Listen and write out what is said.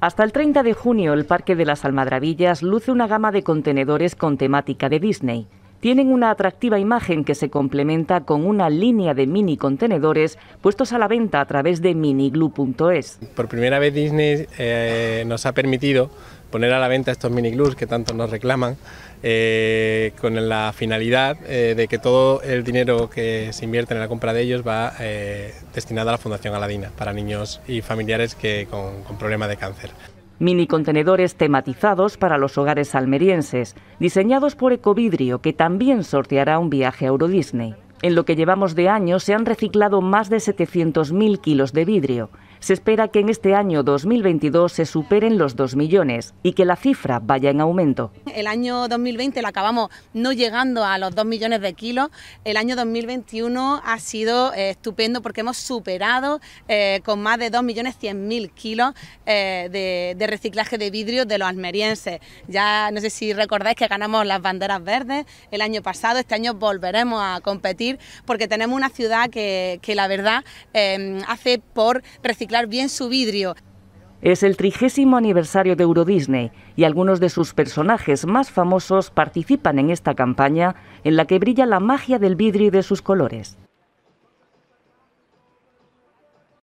Hasta el 30 de junio, el Parque de las Almadravillas... luce una gama de contenedores con temática de Disney. Tienen una atractiva imagen que se complementa con una línea de mini contenedores puestos a la venta a través de miniglue.es. Por primera vez Disney eh, nos ha permitido poner a la venta estos miniclubs que tanto nos reclaman, eh, con la finalidad eh, de que todo el dinero que se invierte en la compra de ellos va eh, destinado a la Fundación Aladina para niños y familiares que, con, problemas de cáncer. Mini contenedores tematizados para los hogares almerienses, diseñados por Ecovidrio, que también sorteará un viaje a Euro Disney. En lo que llevamos de año se han reciclado más de 700.000 kilos de vidrio. Se espera que en este año 2022 se superen los 2 millones y que la cifra vaya en aumento. El año 2020 la acabamos no llegando a los 2 millones de kilos. El año 2021 ha sido eh, estupendo porque hemos superado eh, con más de 2 millones 100 mil kilos eh, de, reciclaje de vidrio de los almerienses. Ya no sé si recordáis que ganamos las banderas verdes el año pasado. Este año volveremos a competir porque tenemos una ciudad que, que la verdad hace por reciclar bien su vidrio. Es el trigésimo aniversario de Euro Disney y algunos de sus personajes más famosos participan en esta campaña en la que brilla la magia del vidrio y de sus colores.